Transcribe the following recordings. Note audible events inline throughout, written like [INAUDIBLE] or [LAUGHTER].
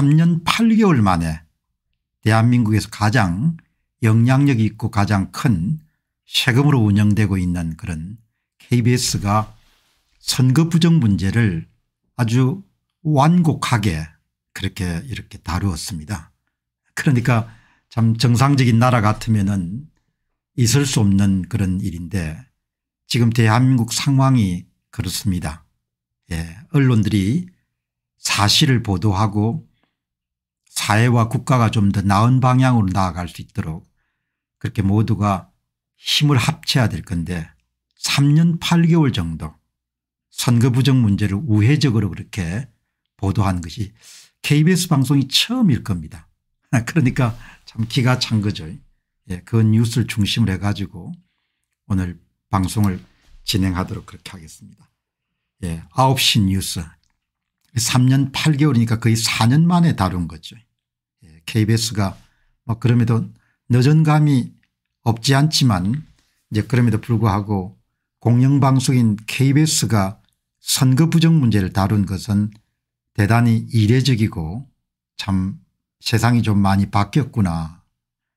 3년 8개월 만에 대한민국에서 가장 영향력 이 있고 가장 큰 세금으로 운영되고 있는 그런 KBS가 선거 부정 문제를 아주 완곡하게 그렇게 이렇게 다루었습니다. 그러니까 참 정상적인 나라 같으면은 있을 수 없는 그런 일인데 지금 대한민국 상황이 그렇습니다. 예, 언론들이 사실을 보도하고 사회와 국가가 좀 더 나은 방향으로 나아갈 수 있도록 그렇게 모두가 힘을 합쳐야 될 건데 3년 8개월 정도 선거 부정 문제를 우회적으로 그렇게 보도한 것이 KBS 방송이 처음일 겁니다. [LAUGHS] 그러니까 참 기가 찬 거죠. 예, 그 뉴스를 중심으로 해가지고 오늘 방송을 진행하도록 그렇게 하겠습니다. 예, 9시 뉴스 3년 8개월이니까 거의 4년 만에 다룬 거죠. KBS가 예, 뭐 그럼에도 늦은 감이 없지 않지만 이제 그럼에도 불구하고 공영방송인 KBS가 선거 부정 문제를 다룬 것은 대단히 이례적이고 참 세상이 좀 많이 바뀌었구나.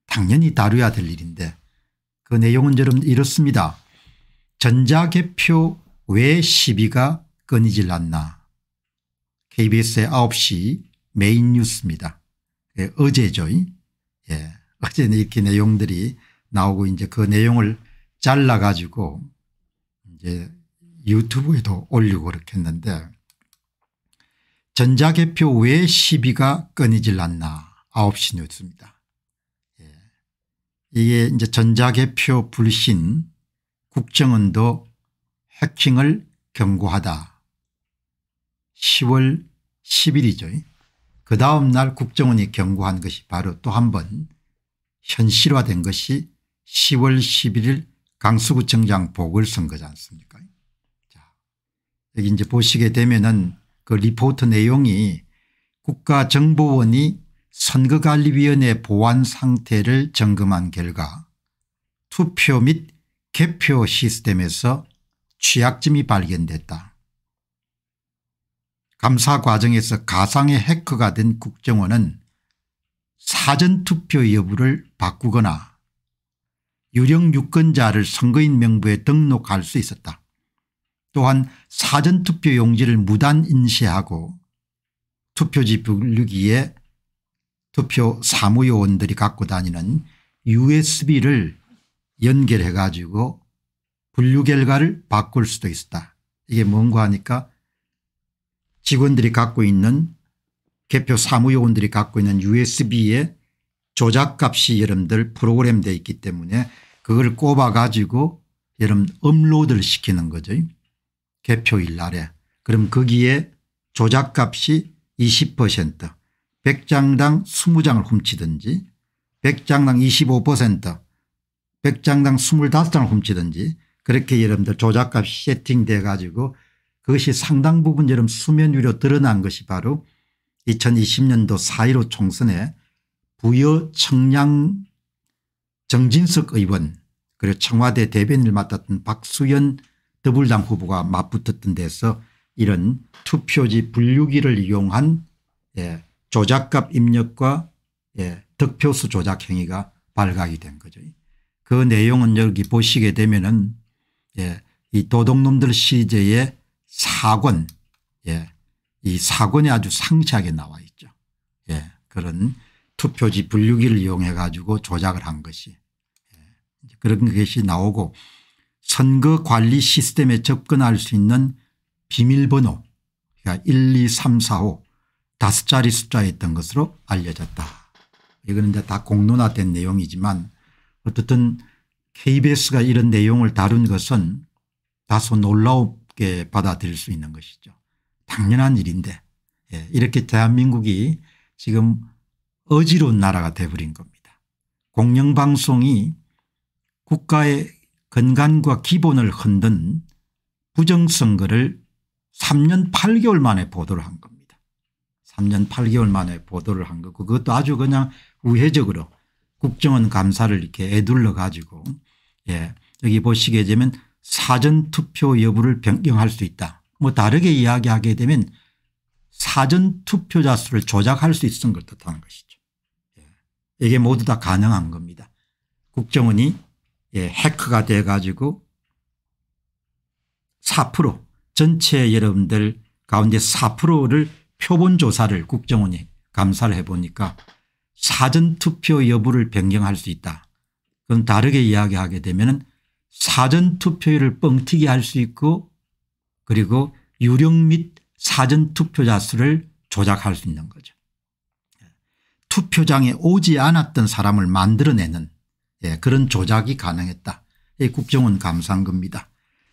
당연히 다뤄야 될 일인데 그 내용은 저러 이렇습니다. 전자개표 왜 시비가 끊이질 않나. KBS의 9시 메인 뉴스입니다. 예, 어제죠. 예. 어제는 이렇게 내용들이 나오고 이제 그 내용을 잘라 가지고 이제 유튜브에도 올리고 그렇게 했는데 전자개표 왜 시비가 끊이질 않나 9시 뉴스입니다. 예. 이게 이제 전자개표 불신 국정원도 해킹을 경고하다 10월 10일이죠. 그 다음 날 국정원이 경고한 것이 바로 또 한 번 현실화된 것이 10월 11일 강수구청장 보궐선거지 않습니까 자, 여기 이제 보시게 되면은 그 리포트 내용이 국가정보원이 선거관리위원회 보안 상태를 점검한 결과 투표 및 개표 시스템에서 취약점이 발견됐다. 감사 과정에서 가상의 해커가 된 국정원은 사전투표 여부를 바꾸거나 유령 유권자를 선거인 명부에 등록할 수 있었다. 또한 사전투표 용지를 무단 인쇄하고 투표지 분류기에 투표 사무요원들이 갖고 다니는 usb를 연결해 가지고 분류 결과를 바꿀 수도 있었다. 이게 뭔가 하니까 직원들이 갖고 있는 개표 사무요원들이 갖고 있는 u s b 에 조작값이 여러분들 프로그램되어 있기 때문에 그걸 꼽아 가지고 여러분 업로드를 시키는 거죠. 개표일 날에. 그럼 거기에 조작값이 20% 100장당 20장을 훔치든지 100장당 25% 100장당 25장을 훔치든지 그렇게 여러분들 조작값이 세팅돼 가지고 그것이 상당 부분처럼 수면 위로 드러난 것이 바로 2020년도 4.15 총선에 부여 청량 정진석 의원 그리고 청와대 대변인을 맡았던 박수현 더불당 후보가 맞붙었던 데서 이런 투표지 분류기를 이용한 예, 조작값 입력과 예, 득표수 조작 행위가 발각이 된 거죠. 그 내용은 여기 보시게 되면 은이 예, 도둑놈들 시제에 사권 예. 이 사권이 아주 상세하게 나와 있죠. 예. 그런 투표지 분류기를 이용해 가지고 조작을 한 것이 예. 그런 것이 나오고 선거 관리 시스템에 접근할 수 있는 비밀번호 그러니까 1, 2, 3, 4, 5 다섯 자리 숫자였던 것으로 알려졌다. 이거는 이제 다 공론화된 내용이지만 어쨌든 KBS가 이런 내용을 다룬 것은 다소 놀라운 가게 받아들일 수 있는 것이죠. 당연한 일인데 예, 이렇게 대한민국이 지금 어지러운 나라가 돼버린 겁니다. 공영방송이 국가의 건강과 기본을 흔든 부정선거를 3년 8개월 만에 보도를 한 겁니다. 3년 8개월 만에 보도를 한 거고 그것도 아주 그냥 우회적으로 국정원 감사를 이렇게 애둘러 가지고 예 여기 보시게 되면 사전투표 여부를 변경할 수 있다. 뭐 다르게 이야기하게 되면 사전투표자 수를 조작할 수 있었던 걸 뜻하는 것이죠. 예. 이게 모두 다 가능한 겁니다. 국정원이 예, 해커가 돼 가지고 4% 전체 여러분들 가운데 4%를 표본조사를 국정원이 감사를 해보니까 사전투표 여부를 변경할 수 있다. 그럼 다르게 이야기하게 되면 사전투표율을 뻥튀기 할 수 있고 그리고 유령 및 사전투표자 수를 조작할 수 있는 거죠. 투표장에 오지 않았던 사람을 만들어내는 예, 그런 조작이 가능했다. 예, 국정원 감사한 겁니다.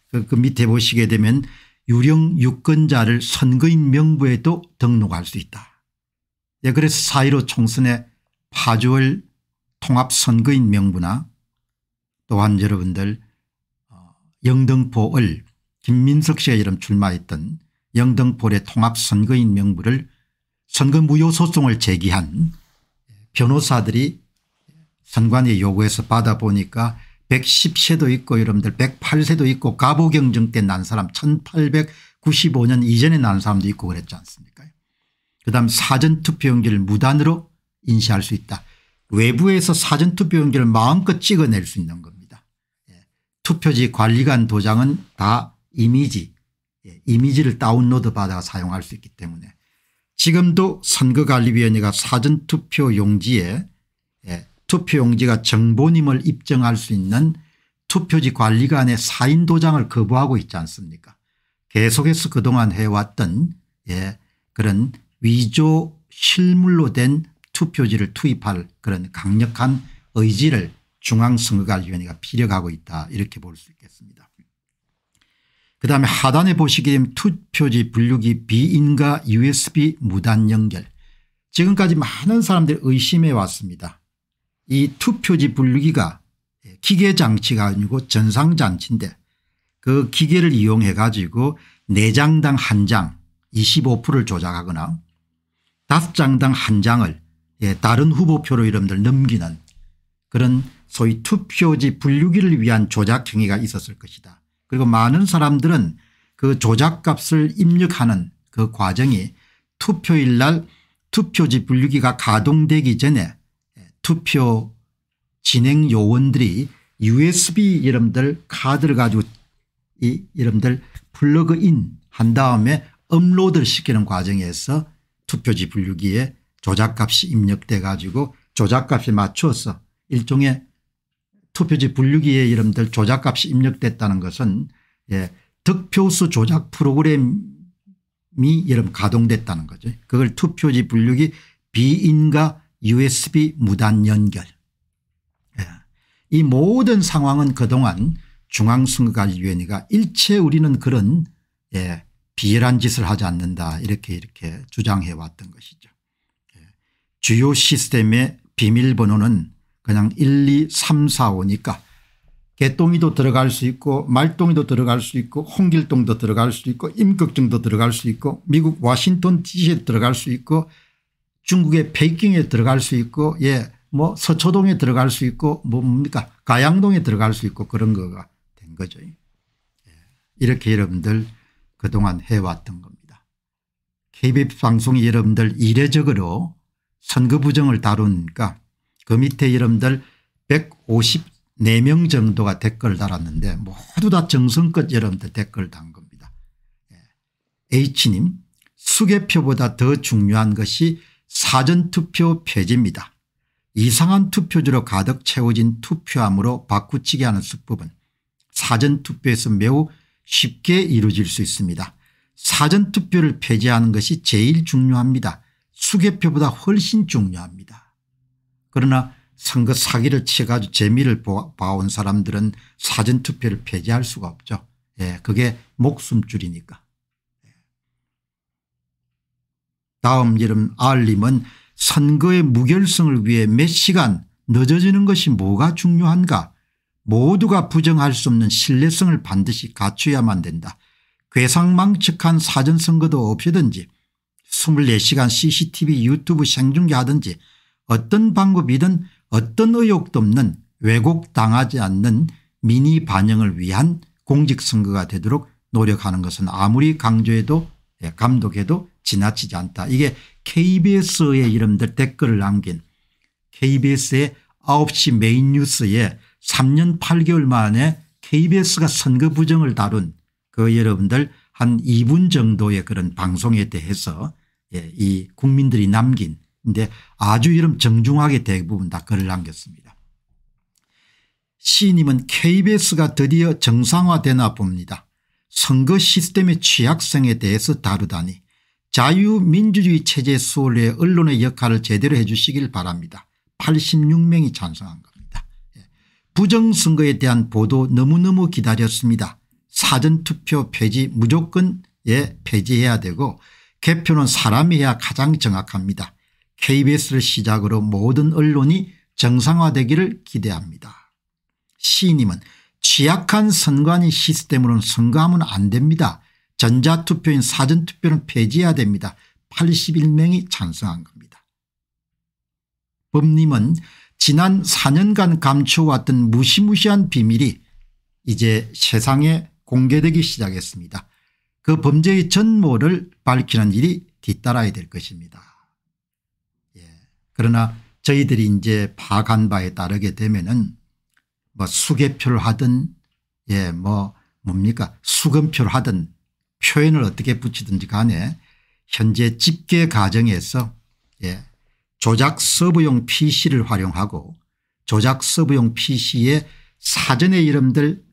그, 그 밑에 보시게 되면 유령 유권자를 선거인 명부에도 등록할 수 있다. 예, 그래서 4.15총선에 파주월 통합선거인 명부나 또한 여러분들 영등포을 김민석 씨의 이름 출마했던 영등포의 통합선거인 명부를 선거 무효 소송을 제기한 변호사들이 선관위 요구해서 받아보니까 110세도 있고 여러분들 108세도 있고 가보경정 때 난 사람 1895년 이전에 난 사람도 있고 그랬지 않습니까 그다음 사전투표용지를 무단으로 인쇄할 수 있다. 외부에서 사전투표용지를 마음껏 찍어낼 수 있는 겁니다. 투표지 관리관 도장은 다 이미지 예, 이미지를 다운로드 받아 사용할 수 있기 때문에 지금도 선거관리위원회가 사전투표 용지에 예, 투표 용지가 정보님을 입증할 수 있는 투표지 관리관의 사인 도장을 거부하고 있지 않습니까 계속해서 그동안 해왔던 예, 그런 위조 실물로 된 투표지를 투입할 그런 강력한 의지를 중앙선거관리위원회가 피력하고 있다 이렇게 볼 수 있겠습니다. 그다음에 하단에 보시게 되면 투표지 분류기 비인가 usb 무단 연결 지금까지 많은 사람들이 의심해 왔습니다. 이 투표지 분류기가 기계장치가 아니고 전상장치인데 그 기계를 이용해 가지고 4장당 1장 25%를 조작하거나 5장당 1장을 예, 다른 후보표로 이름들 넘기는 그런 소위 투표지 분류기를 위한 조작 행위가 있었을 것이다. 그리고 많은 사람들은 그 조작값을 입력하는 그 과정이 투표일 날 투표지 분류기가 가동되기 전에 투표 진행 요원들이 USB 여러분들 카드를 가지고 이여러들 플러그인 한 다음에 업로드를 시키는 과정에서 투표지 분류기에 조작값이 입력돼 가지고 조작값에 맞추어서 일종의 투표지 분류기에 여러분들 조작값이 입력됐다는 것은 예, 득표수 조작 프로그램이 여러분 가동됐다는 거죠. 그걸 투표지 분류기 비인가 USB 무단 연결. 예. 이 모든 상황은 그동안 중앙선거관리위원회가 일체 우리는 그런 예, 비열한 짓을 하지 않는다 이렇게 이렇게 주장해 왔던 것이죠. 예. 주요 시스템의 비밀번호는 그냥 1, 2, 3, 4, 5니까 개똥이도 들어갈 수 있고 말똥이도 들어갈 수 있고 홍길동도 들어갈 수 있고 임꺽정도 들어갈 수 있고 미국 와싱턴 지시에 들어갈 수 있고 중국의 베이킹에 들어갈 수 있고 예 뭐 서초동에 들어갈 수 있고 뭡니까 가양동에 들어갈 수 있고 그런 거가 된 거죠. 예. 이렇게 여러분들 그동안 해왔던 겁니다. KBS 방송이 여러분들 이례적으로 선거 부정을 다루니까 그 밑에 이름들 154명 정도가 댓글 달았는데 모두 다 정성껏 여러분들 댓글 단 겁니다. 예. H님 수개표보다 더 중요한 것이 사전투표 폐지입니다. 이상한 투표지로 가득 채워진 투표함으로 바꾸치기 하는 수법은 사전투표에서 매우 쉽게 이루어질 수 있습니다. 사전투표를 폐지하는 것이 제일 중요합니다. 수개표보다 훨씬 중요합니다. 그러나 선거 사기를 치가지고 재미를 봐온 사람들은 사전투표를 폐지할 수가 없죠. 예, 그게 목숨줄이니까. 예. 다음 이름 알림은 선거의 무결성을 위해 몇 시간 늦어지는 것이 뭐가 중요한가 모두가 부정할 수 없는 신뢰성을 반드시 갖추야만 된다. 괴상망측한 사전선거도 없이든지 24시간 CCTV 유튜브 생중계하든지 어떤 방법이든 어떤 의혹도 없는 왜곡당하지 않는 민의 반영을 위한 공직선거가 되도록 노력하는 것은 아무리 강조해도 예, 감독해도 지나치지 않다. 이게 KBS의 이름들 댓글을 남긴 KBS의 9시 메인 뉴스에 3년 8개월 만에 KBS가 선거 부정을 다룬 그 여러분들 한 2분 정도의 그런 방송에 대해서 예, 이 국민들이 남긴 근데 아주 이름 정중하게 대부분 다 글을 남겼습니다. C님은 KBS가 드디어 정상화되나 봅니다. 선거 시스템의 취약성에 대해서 다루다니 자유민주주의 체제 수호에 언론의 역할을 제대로 해 주시길 바랍니다. 86명이 찬성한 겁니다. 예. 부정선거에 대한 보도 너무너무 기다렸습니다. 사전투표 폐지 무조건 예 폐지해야 되고 개표는 사람이 해야 가장 정확합니다. kbs를 시작으로 모든 언론이 정상화되기를 기대합니다. 시인님은 취약한 선관위 시스템으로는 선거하면 안 됩니다. 전자투표인 사전투표는 폐지해야 됩니다. 81명이 찬성한 겁니다. 법님은 지난 4년간 감춰왔던 무시무시한 비밀이 이제 세상에 공개되기 시작했습니다. 그 범죄의 전모를 밝히는 일이 뒤따라야 될 것입니다. 그러나 저희들이 이제 파간 바에 따르게 되면은 뭐 수개표를 하든 예 뭐 뭡니까 수금표를 하든 표현을 어떻게 붙이든지 간에 현재 집계 과정에서 예 조작 서브용 PC를 활용하고 조작 서브용 PC에 사전의 이름들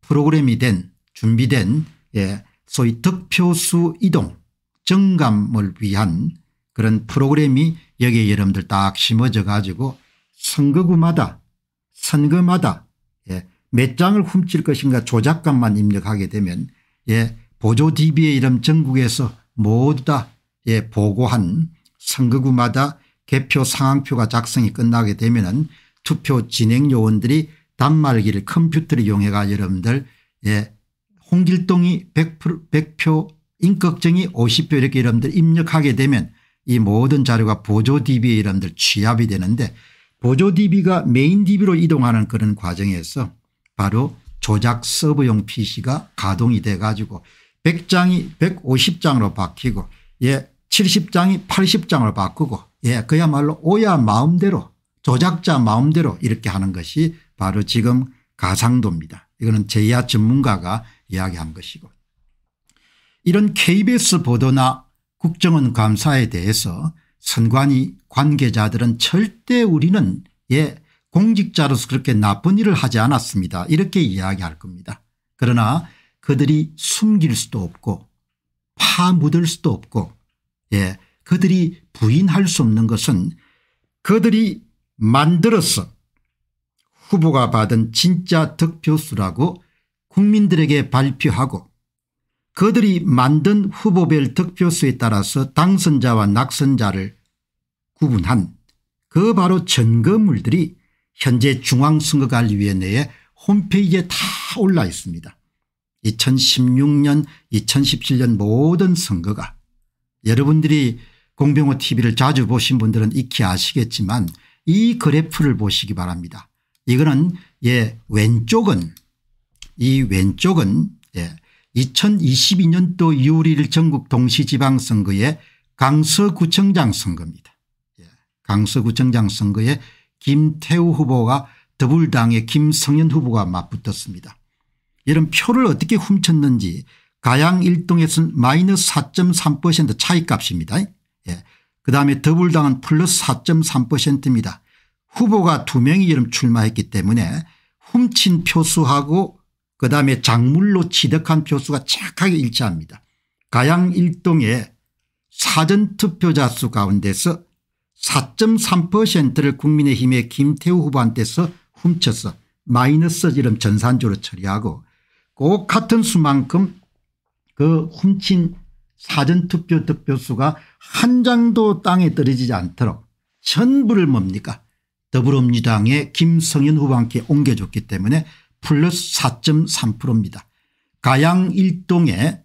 프로그램이 된 준비된 예, 소위 득표수 이동 정감을 위한 그런 프로그램이 여기에 여러분들 딱 심어져 가지고 선거구마다 선거마다 예, 몇 장을 훔칠 것인가 조작감만 입력하게 되면 예, 보조 DB의 이름 전국에서 모두 다 예, 보고한 선거구마다 개표 상황표가 작성이 끝나게 되면 은 투표 진행 요원들이 단말기를 컴퓨터를 이용해가 여러분들 예, 홍길동이 100%, 표인격증이 50표 이렇게 여러분들 입력하게 되면 이 모든 자료가 보조 DB의 이름들 취합이 되는데 보조 DB가 메인 DB로 이동하는 그런 과정에서 바로 조작 서버용 PC가 가동이 돼 가지고 100장이 150장으로 바뀌고 예 70장이 80장으로 바꾸고 예 그야말로 오야 마음대로 조작자 마음대로 이렇게 하는 것이 바로 지금 가상도입니다. 이거는 제야 전문가가 이야기한 것이고 이런 KBS 보도나 국정원 감사에 대해서 선관위 관계자들은 절대 우리는 예 공직자로서 그렇게 나쁜 일을 하지 않았습니다 이렇게 이야기할 겁니다. 그러나 그들이 숨길 수도 없고 파묻을 수도 없고 예 그들이 부인할 수 없는 것은 그들이 만들어서 후보가 받은 진짜 득표수라고 국민들에게 발표하고 그들이 만든 후보별 득표수에 따라서 당선자와 낙선자를 구분한 그 바로 전거물들이 현재 중앙선거관리위원회의 홈페이지에 다 올라 있습니다. 2016년 2017년 모든 선거가 여러분들이 공병호 tv를 자주 보신 분들은 익히 아시겠지만 이 그래프를 보시기 바랍니다. 이거는 예 왼쪽은 이 왼쪽은 2022년도 6월 1일 전국 동시지방선거의 강서구청장 선거입니다. 예, 강서구청장 선거에 김태우 후보가 더불당의 김성현 후보가 맞붙었습니다. 이런 표를 어떻게 훔쳤는지 가양 1동에서는 마이너스 4.3% 차이값입니다. 예. 그다음에 더불당은 플러스 4.3%입니다. 후보가 두 명이 이름 출마했기 때문에 훔친 표수하고 그다음에 작물로 취득한 표수가 착하게 일치합니다. 가양 1동에 사전투표자 수 가운데서 4.3%를 국민의힘의 김태우 후보한테서 훔쳐서 마이너스 이름 전산조로 처리하고 꼭 같은 수만큼 그 훔친 사전투표 득표수가 한 장도 땅에 떨어지지 않도록 전부를 뭡니까 더불어민주당의 김성현 후보한테 옮겨줬기 때문에 플러스 4.3%입니다. 가양 1동의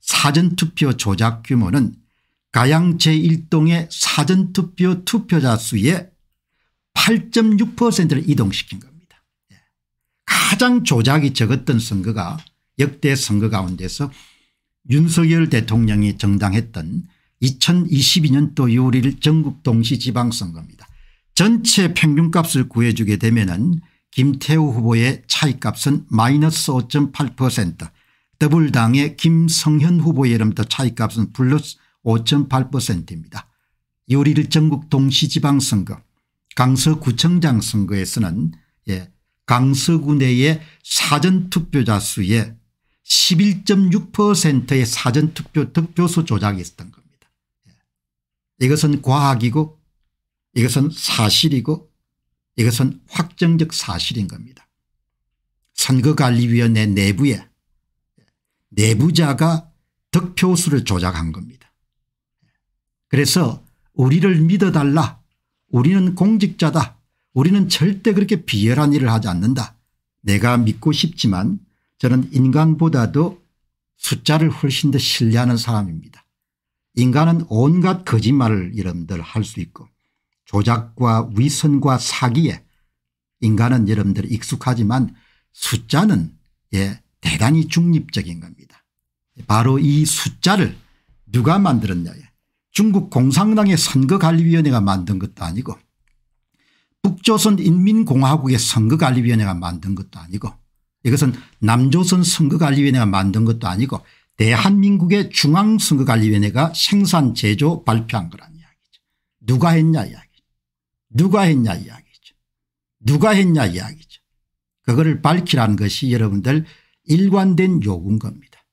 사전투표 조작 규모는 가양 제1동의 사전투표 투표자 수의 8.6%를 이동시킨 겁니다. 예. 가장 조작이 적었던 선거가 역대 선거 가운데서 윤석열 대통령이 정당했던 2022년도 6월 1일 전국 동시지방선거입니다. 전체 평균값을 구해주게 되면 은 김태우 후보의 차이값은 마이너스 5.8% 더블당의 김성현 후보의 이름부터 차이값은 플러스 5.8%입니다. 요리를 전국 동시지방선거 강서구청장 선거에서는 예, 강서구 내의 사전투표자 수의 11.6%의 사전투표 득표수 조작이 있었던 겁니다. 예. 이것은 과학이고 이것은 사실이고 이것은 확정적 사실인 겁니다. 선거관리위원회 내부에 내부자가 득표수를 조작한 겁니다. 그래서 우리를 믿어달라 우리는 공직자다 우리는 절대 그렇게 비열한 일을 하지 않는다 내가 믿고 싶지만 저는 인간보다도 숫자를 훨씬 더 신뢰하는 사람입니다. 인간은 온갖 거짓말을 이름들 할 수 있고 조작과 위선과 사기에 인간은 여러분들 익숙하지만 숫자는 예 대단히 중립적인 겁니다. 바로 이 숫자를 누가 만들었냐 중국 공산당의 선거관리위원회가 만든 것도 아니고 북조선 인민공화국의 선거관리위원회가 만든 것도 아니고 이것은 남조선 선거관리위원회가 만든 것도 아니고 대한민국의 중앙선거관리위원회가 생산 제조 발표한 거란 이야기죠. 누가 했냐 이야기. 누가 했냐 이야기죠. 누가 했냐 이야기죠. 그거를 밝히라는 것이 여러분들 일관된 요구인 겁니다.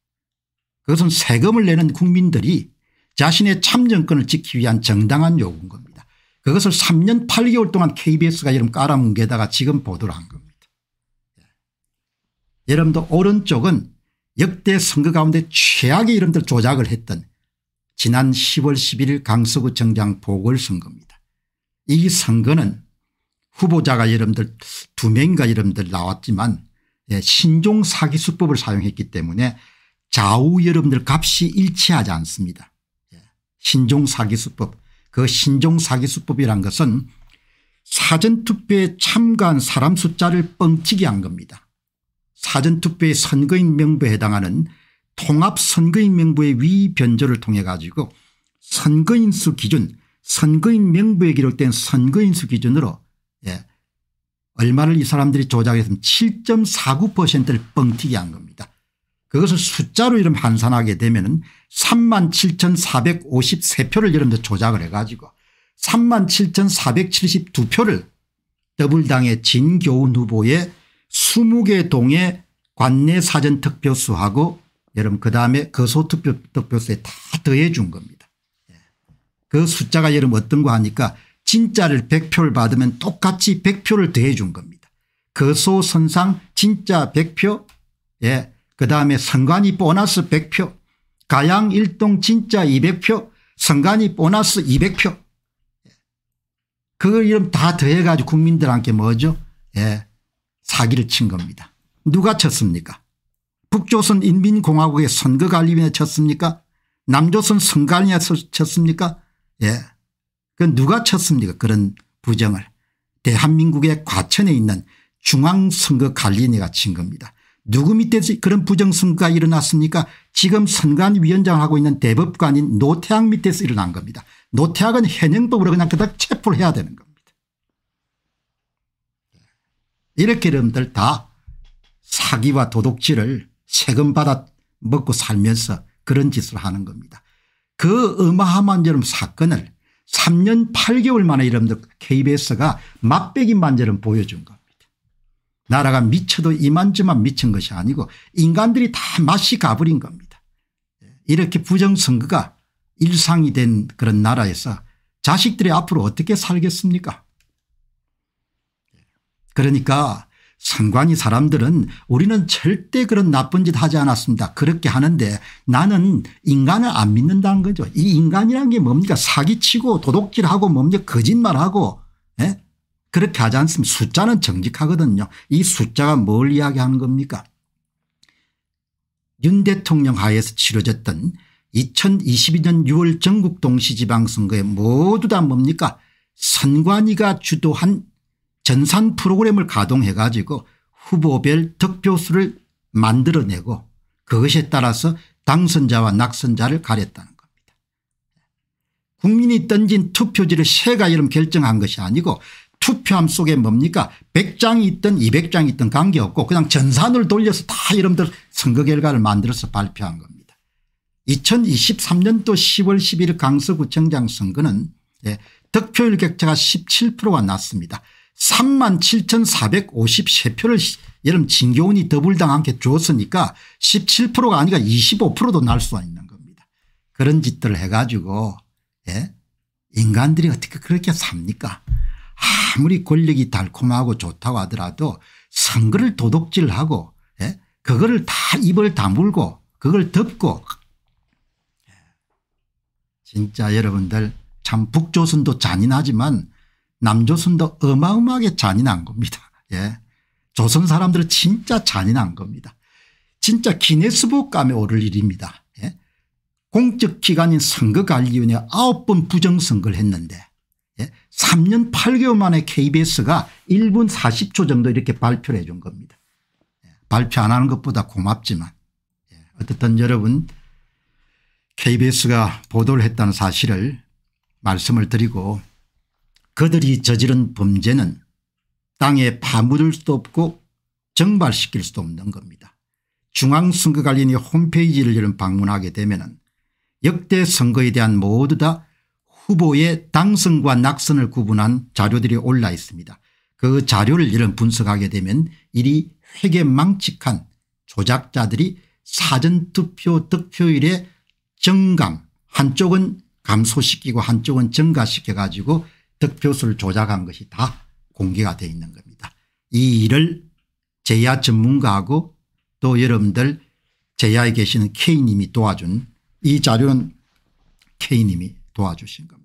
그것은 세금을 내는 국민들이 자신의 참정권을 지키기 위한 정당한 요구인 겁니다. 그것을 3년 8개월 동안 KBS가 여러분 깔아뭉개다가 지금 보도를 한 겁니다. 예. 여러분도 오른쪽은 역대 선거 가운데 최악의 이름들 조작을 했던 지난 10월 11일 강서구정장 보궐선거입니다. 이 선거는 후보자가 여러분들 두 명인가 여러분들 나왔지만 예, 신종 사기 수법을 사용했기 때문에 좌우 여러분들 값이 일치하지 않습니다. 예, 신종 사기 수법 그 신종 사기 수법이란 것은 사전투표에 참가한 사람 숫자를 뻥튀기 한 겁니다. 사전투표의 선거인 명부에 해당하는 통합선거인 명부의 위변조를 통해 가지고 선거인수 기준 선거인 명부에 기록된 선거인 수 기준으로 예. 얼마를 이 사람들이 조작했으면 7.49%를 뻥튀기 한 겁니다. 그것을 숫자로 이름 환산하게 되면 3만 7,453표를 여러분들 조작을 해가지고 3만 7,472표를 더블당의 진교훈 후보의 20개 동의 관내 사전투표수하고 여러분 그다음에 거소투표수에 다 더해 준 겁니다. 그 숫자가 여름 어떤 거 하니까 진짜를 100표를 받으면 똑같이 100표를 더해 준 겁니다. 거소선상 그 진짜 100표 예. 그다음에 선관위 보너스 100표 가양 일동 진짜 200표 선관위 보너스 200표 그걸 이름 다 더해 가지고 국민들한테 뭐죠 예. 사기를 친 겁니다. 누가 쳤습니까 북조선 인민공화국의 선거관리위원회 쳤습니까 남조선 선관위에 서 쳤습니까 예. 그 누가 쳤습니까 그런 부정을. 대한민국의 과천에 있는 중앙선거관리인원가친 겁니다. 누구 밑에서 그런 부정선거가 일어났습니까 지금 선관위원장하고 을 있는 대법관인 노태학 밑에서 일어난 겁니다. 노태학은 현행법으로 그냥 그닥 체포를 해야 되는 겁니다. 이렇게 여러분들 다 사기와 도둑질을 세금 받아 먹고 살면서 그런 짓을 하는 겁니다. 그 어마어마한 사건을 3년 8개월 만에 여러분들 KBS가 맛배기 만재를 보여준 겁니다. 나라가 미쳐도 이만저만 미친 것이 아니고 인간들이 다 맛이 가버린 겁니다. 이렇게 부정선거가 일상이 된 그런 나라에서 자식들이 앞으로 어떻게 살겠습니까 그러니까 상관이 사람들은 우리는 절대 그런 나쁜 짓 하지 않았습니다. 그렇게 하는데 나는 인간을 안 믿는다는 거죠. 이인간이란게 뭡니까 사기치고 도둑질하고 뭡니까 거짓말하고 예? 그렇게 하지 않습니다. 숫자는 정직하거든요. 이 숫자가 뭘 이야기하는 겁니까 윤 대통령 하에서 치러졌던 2022년 6월 전국 동시지방선거에 모두 다 뭡니까 선관위가 주도한 전산 프로그램을 가동해 가지고 후보별 득표수를 만들어내고 그것에 따라서 당선자와 낙선자를 가렸다는 겁니다. 국민이 던진 투표지를 새가 이름 결정한 것이 아니고 투표함 속에 뭡니까 100장이 있든 200장이 있든 관계없고 그냥 전산을 돌려서 다 이름들 선거 결과를 만들어서 발표한 겁니다. 2023년도 10월 11일 강서구청장 선거는 예, 득표율 격차가 17%가 났습니다. 3만 7,453표를 여름 진교훈이 더블당한테주었으니까 17%가 아니라 25%도 날 수가 있는 겁니다. 그런 짓들을 해가지고 예? 인간들이 어떻게 그렇게 삽니까 아무리 권력이 달콤하고 좋다고 하더라도 선거를 도둑질하고 예? 그거를 다 입을 다물고 그걸 덮고 예. 진짜 여러분들 참 북조선도 잔인하지만 남조선도 어마어마하게 잔인한 겁니다. [LAUGHS] 예. 조선 사람들은 진짜 잔인한 겁니다. 진짜 기네스북감에 오를 일입니다. 예. 공적기관인 선거관리위원회 9번 부정선거를 했는데 예. 3년 8개월 만에 KBS가 1분 40초 정도 이렇게 발표를 해 준 겁니다. 예. 발표 안 하는 것보다 고맙지만 예. 어쨌든 여러분 KBS가 보도를 했다는 사실을 말씀을 드리고 그들이 저지른 범죄는 땅에 파묻을 수도 없고 정발시킬 수도 없는 겁니다. 중앙선거관리위 홈페이지를 방문하게 되면 역대 선거에 대한 모두 다 후보의 당선과 낙선을 구분한 자료들이 올라 있습니다. 그 자료를 이런 분석하게 되면 이리 회계망측한 조작자들이 사전투표 득표율의 정감 한쪽은 감소시키고 한쪽은 증가시켜 가지고 득표수를 조작한 것이 다 공개가 되어 있는 겁니다. 이 일을 제야 전문가하고 또 여러분들 제야에 계시는 K님이 도와준 이 자료는 K님이 도와주신 겁니다.